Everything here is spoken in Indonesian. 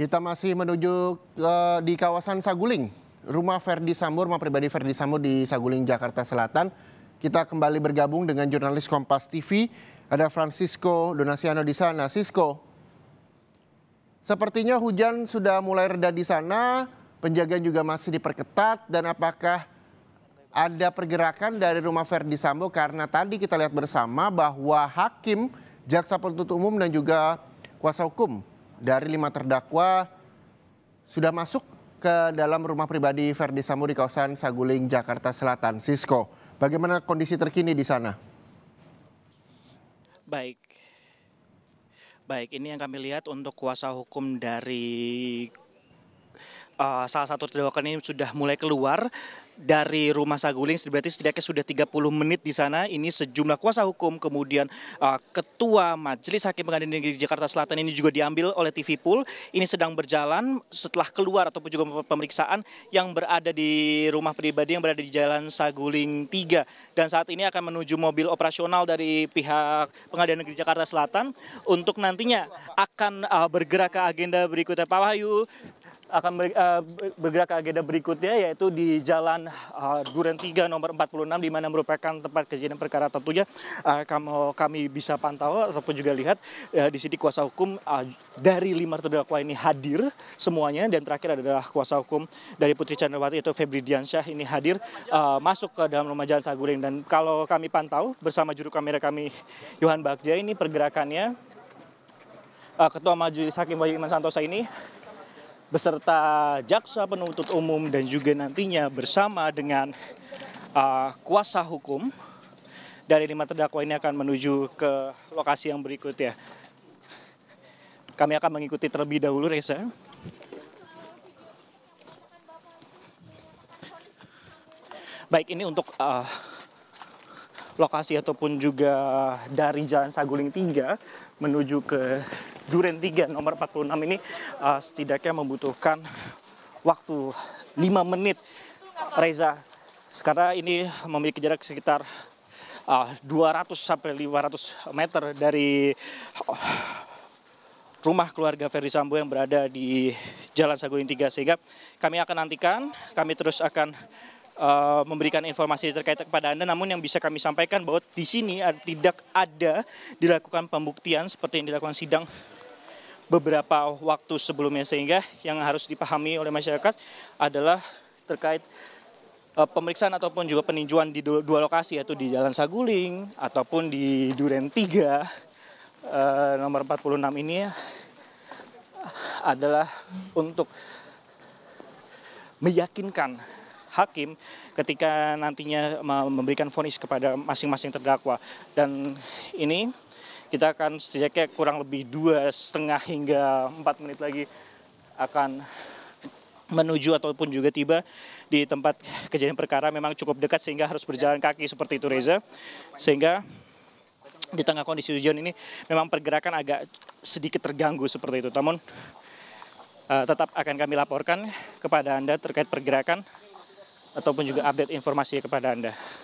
Kita masih menuju uh, di kawasan Saguling. Rumah Ferdi Sambo, rumah pribadi Ferdi Sambo di Saguling, Jakarta Selatan. Kita kembali bergabung dengan jurnalis Kompas TV. Ada Francisco Donasiano di sana. Cisco, sepertinya hujan sudah mulai reda di sana. Penjagaan juga masih diperketat. Dan apakah ada pergerakan dari rumah Ferdi Sambo? Karena tadi kita lihat bersama bahwa hakim, jaksa penuntut umum dan juga kuasa hukum dari lima terdakwa sudah masuk ke dalam rumah pribadi Verdi Sambo di kawasan Saguling, Jakarta Selatan. Sisko, bagaimana kondisi terkini di sana? Baik. Baik, ini yang kami lihat untuk kuasa hukum dari Eh, salah satu terdakwa ini sudah mulai keluar dari rumah Saguling berarti setidaknya sudah 30 menit di sana. Ini sejumlah kuasa hukum kemudian uh, ketua Majelis Hakim Pengadilan Negeri Jakarta Selatan ini juga diambil oleh TV Pool. Ini sedang berjalan setelah keluar ataupun juga pemeriksaan yang berada di rumah pribadi yang berada di Jalan Saguling 3 dan saat ini akan menuju mobil operasional dari pihak Pengadilan Negeri Jakarta Selatan untuk nantinya akan uh, bergerak ke agenda berikutnya Pak Wahyu akan eh, bergerak ke agenda berikutnya yaitu di Jalan eh, Duren 3 nomor 46 di mana merupakan tempat kejadian perkara tentunya eh, kami, bisa pantau ataupun juga lihat di sini kuasa hukum dari lima terdakwa ini hadir semuanya dan terakhir adalah kuasa hukum dari Putri Chandrawati yaitu Febri Diansyah ini hadir masuk ke dalam rumah Jalan Saguling dan kalau kami pantau bersama juru kamera kami Yohan Bagja ini pergerakannya Ketua Majelis Hakim Wahyu Iman Santosa ini beserta jaksa penuntut umum dan juga nantinya bersama dengan uh, kuasa hukum dari lima terdakwa ini akan menuju ke lokasi yang berikut ya. Kami akan mengikuti terlebih dahulu Reza. Baik ini untuk uh, lokasi ataupun juga dari Jalan Saguling 3 menuju ke Duren 3 nomor 46 ini uh, setidaknya membutuhkan waktu 5 menit Reza. Sekarang ini memiliki jarak sekitar uh, eh, 200 sampai 500 meter dari eh, rumah keluarga Ferry Sambo yang berada di Jalan Saguling 3 sehingga kami akan nantikan, kami terus akan uh, memberikan informasi terkait kepada Anda. Namun yang bisa kami sampaikan bahwa di sini tidak ada dilakukan pembuktian seperti yang dilakukan sidang beberapa waktu sebelumnya sehingga yang harus dipahami oleh masyarakat adalah terkait eh, pemeriksaan ataupun juga peninjauan di dua lokasi yaitu di Jalan Saguling ataupun di Duren 3 eh, nomor 46 ini adalah untuk meyakinkan hakim ketika nantinya memberikan vonis kepada masing-masing terdakwa dan ini kita akan sejaknya kurang lebih dua setengah hingga empat menit lagi akan menuju ataupun juga tiba di tempat kejadian perkara memang cukup dekat sehingga harus berjalan kaki seperti itu Reza. Sehingga di tengah kondisi hujan ini memang pergerakan agak sedikit terganggu seperti itu. Namun uh, tetap akan kami laporkan kepada Anda terkait pergerakan ataupun juga update informasi kepada Anda.